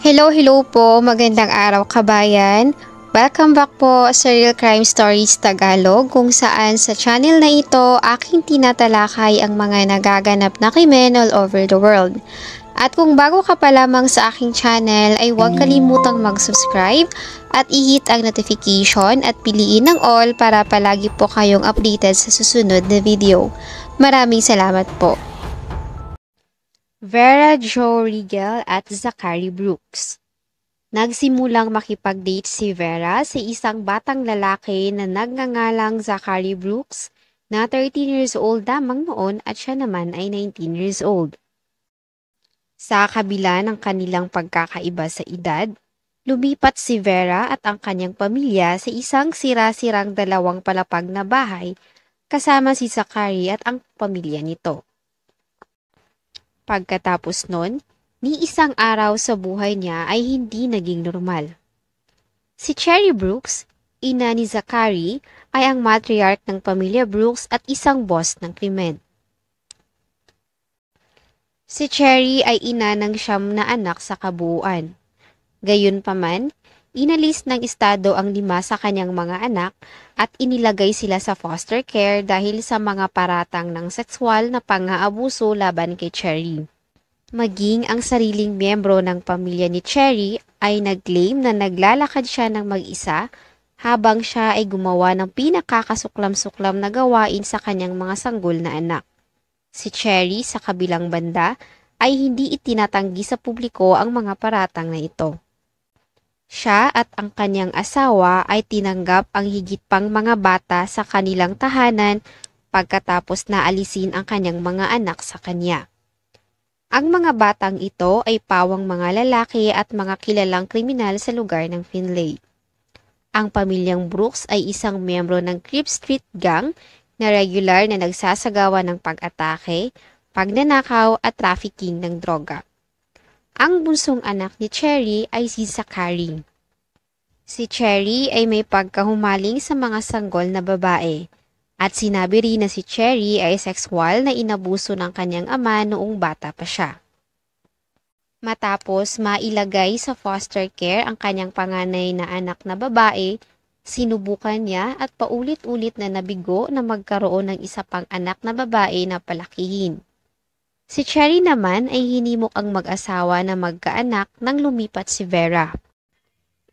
Hello, hello po. Magandang araw kabayan. Welcome back po sa Real Crime Stories Tagalog kung saan sa channel na ito aking tinatalakay ang mga nagaganap na krimen all over the world. At kung bago ka pa lamang sa aking channel ay huwag kalimutang mag-subscribe at i-hit ang notification at piliin ang all para palagi po kayong updated sa susunod na video. Maraming salamat po. Vera Jo Riegel at Zachary Brooks. Nagsimulang makipag-date si Vera sa isang batang lalaki na nagngangalang Zachary Brooks na 13 years old lamang noon at siya naman ay 19 years old. Sa kabila ng kanilang pagkakaiba sa edad, lumipat si Vera at ang kanyang pamilya sa isang sira-sirang dalawang palapag na bahay kasama si Zachary at ang pamilya nito. Pagkatapos nun, ni isang araw sa buhay niya ay hindi naging normal. Si Cherry Brooks, ina ni Zachary, ay ang matriarch ng pamilya Brooks at isang boss ng krimen. Si Cherry ay ina ng siyam na anak sa kabuuan. Gayunpaman, Inalis ng estado ang lima sa kanyang mga anak at inilagay sila sa foster care dahil sa mga paratang ng sexual na pang-aabuso laban kay Cherry. Maging ang sariling miyembro ng pamilya ni Cherry ay nag-claim na naglalakad siya ng mag-isa habang siya ay gumawa ng pinakakasuklam-suklam na gawain sa kanyang mga sanggol na anak. Si Cherry sa kabilang banda ay hindi itinatanggi sa publiko ang mga paratang na ito. Siya at ang kanyang asawa ay tinanggap ang higit pang mga bata sa kanilang tahanan pagkatapos na alisin ang kanyang mga anak sa kanya. Ang mga batang ito ay pawang mga lalaki at mga kilalang kriminal sa lugar ng Finlay. Ang pamilyang Brooks ay isang miyembro ng Crip Street Gang na regular na nagsasagawa ng pag-atake, pagnanakaw at trafficking ng droga. Ang bunsong anak ni Cherry ay si Zachary. Si Cherry ay may pagkahumaling sa mga sanggol na babae. At sinabi rin na si Cherry ay sexual na inabuso ng kanyang ama noong bata pa siya. Matapos mailagay sa foster care ang kanyang panganay na anak na babae, sinubukan niya at paulit-ulit na nabigo na magkaroon ng isa pang anak na babae na palakihin. Si Cherry naman ay hinimok ang mag-asawa na magkaanak nang lumipat si Vera.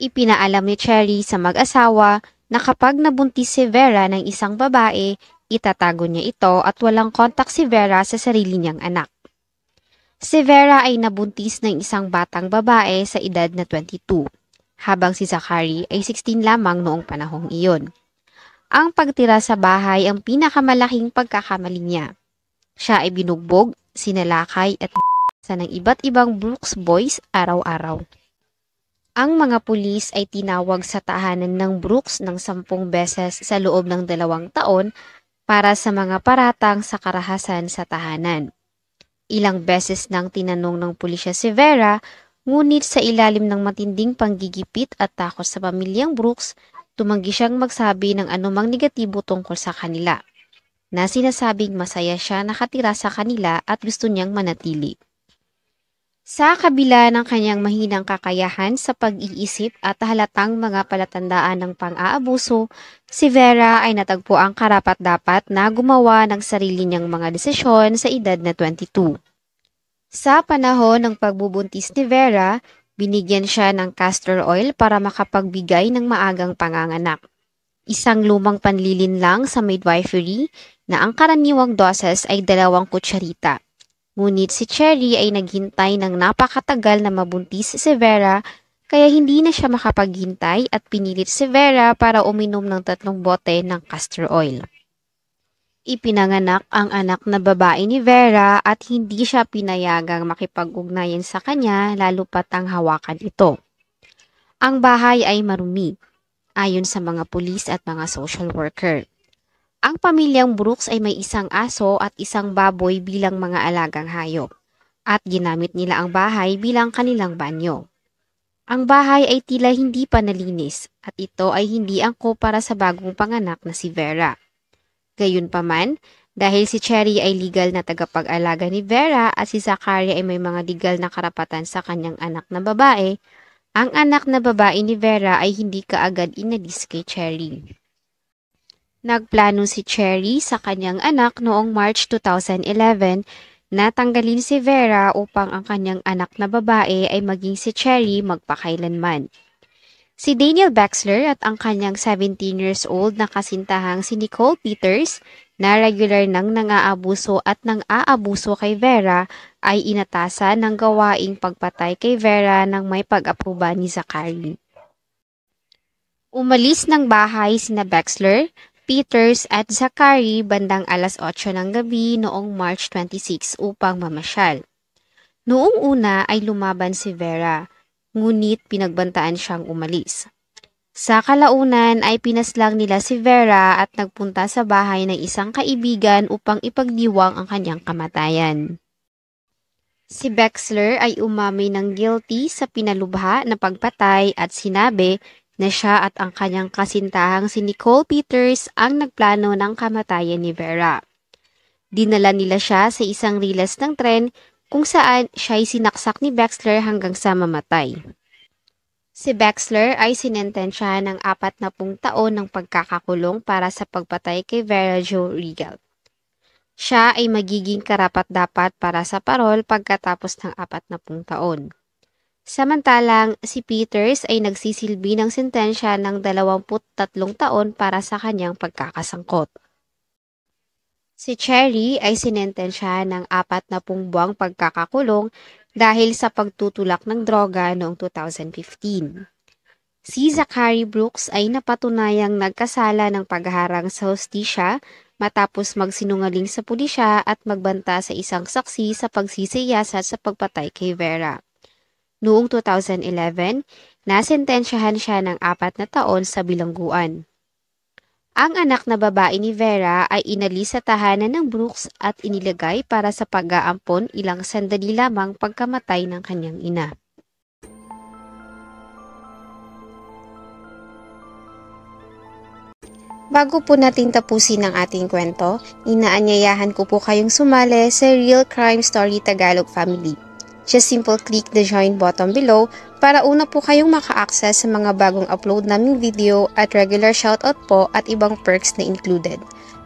Ipinaalam ni Cherry sa mag-asawa na kapag nabuntis si Vera ng isang babae, itatago niya ito at walang kontak si Vera sa sarili niyang anak. Si Vera ay nabuntis ng isang batang babae sa edad na 22, habang si Zachary ay 16 lamang noong panahong iyon. Ang pagtira sa bahay ang pinakamalaking pagkakamali niya. Siya ay binugbog sinalakay at sa ng iba't ibang Brooks Boys araw-araw. Ang mga pulis ay tinawag sa tahanan ng Brooks ng sampung beses sa loob ng dalawang taon para sa mga paratang sa karahasan sa tahanan. Ilang beses nang tinanong ng pulisya si Vera, ngunit sa ilalim ng matinding panggigipit at takot sa pamilyang Brooks, tumanggi siyang magsabi ng anumang negatibo tungkol sa kanila na sinasabing masaya siya nakatira sa kanila at gusto niyang manatili. Sa kabila ng kanyang mahinang kakayahan sa pag-iisip at halatang mga palatandaan ng pang-aabuso, si Vera ay natagpo ang karapat-dapat na gumawa ng sarili niyang mga desisyon sa edad na 22. Sa panahon ng pagbubuntis ni Vera, binigyan siya ng castor oil para makapagbigay ng maagang panganganak. Isang lumang panlilin lang sa midwifery na ang karaniwang doses ay dalawang kutsarita. Ngunit si Cherry ay naghintay ng napakatagal na mabuntis si Vera kaya hindi na siya makapaghintay at pinilit si Vera para uminom ng tatlong bote ng castor oil. Ipinanganak ang anak na babae ni Vera at hindi siya pinayagang makipag-ugnayan sa kanya lalo pat ang hawakan ito. Ang bahay ay marumi ayon sa mga pulis at mga social worker. Ang pamilyang Brooks ay may isang aso at isang baboy bilang mga alagang hayop at ginamit nila ang bahay bilang kanilang banyo. Ang bahay ay tila hindi pa nalinis at ito ay hindi angko para sa bagong panganak na si Vera. Gayunpaman, dahil si Cherry ay legal na tagapag-alaga ni Vera at si Zakaria ay may mga legal na karapatan sa kanyang anak na babae, ang anak na babae ni Vera ay hindi kaagad inalis kay Cherry. Nagplano si Cherry sa kanyang anak noong March 2011 na tanggalin si Vera upang ang kanyang anak na babae ay maging si Cherry magpakailanman. Si Daniel Baxler at ang kanyang 17 years old na kasintahang si Nicole Peters na regular nang nangaabuso at nang-aabuso kay Vera ay inatasan ng gawaing pagpatay kay Vera ng may pag-aproba ni Zachary. Umalis ng bahay sina Bexler, Peters at Zachary bandang alas 8 ng gabi noong March 26 upang mamasyal. Noong una ay lumaban si Vera, ngunit pinagbantaan siyang umalis. Sa kalaunan ay pinaslang nila si Vera at nagpunta sa bahay ng isang kaibigan upang ipagdiwang ang kanyang kamatayan. Si Bexler ay umamay ng guilty sa pinalubha na pagpatay at sinabi na siya at ang kanyang kasintahang si Nicole Peters ang nagplano ng kamatayan ni Vera. Dinala nila siya sa isang rilas ng tren kung saan siya ay sinaksak ni Bexler hanggang sa mamatay. Si Bexler ay sinentensya ng apat na pung taon ng pagkakakulong para sa pagpatay kay Vera Jo Regal. Siya ay magiging karapat-dapat para sa parol pagkatapos ng apat na pung taon. Samantalang, si Peters ay nagsisilbi ng sentensya ng 23 taon para sa kanyang pagkakasangkot. Si Cherry ay sinentensya ng 40 buwang pagkakakulong dahil sa pagtutulak ng droga noong 2015. Si Zachary Brooks ay napatunayang nagkasala ng pagharang sa hostisya matapos magsinungaling sa pulisya at magbanta sa isang saksi sa pagsisiyasat sa pagpatay kay Vera. Noong 2011, nasentensyahan siya ng apat na taon sa bilangguan. Ang anak na babae ni Vera ay inalis sa tahanan ng Brooks at inilagay para sa pag-aampon ilang sandali lamang pagkamatay ng kanyang ina. Bago po natin tapusin ang ating kwento, inaanyayahan ko po kayong sumali sa Real Crime Story Tagalog Family. Just simple click the join button below para una po kayong maka-access sa mga bagong upload naming video at regular shoutout po at ibang perks na included.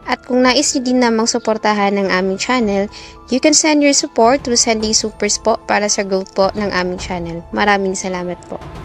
At kung nais nyo din namang suportahan ng aming channel, you can send your support through sending supers po para sa growth po ng aming channel. Maraming salamat po.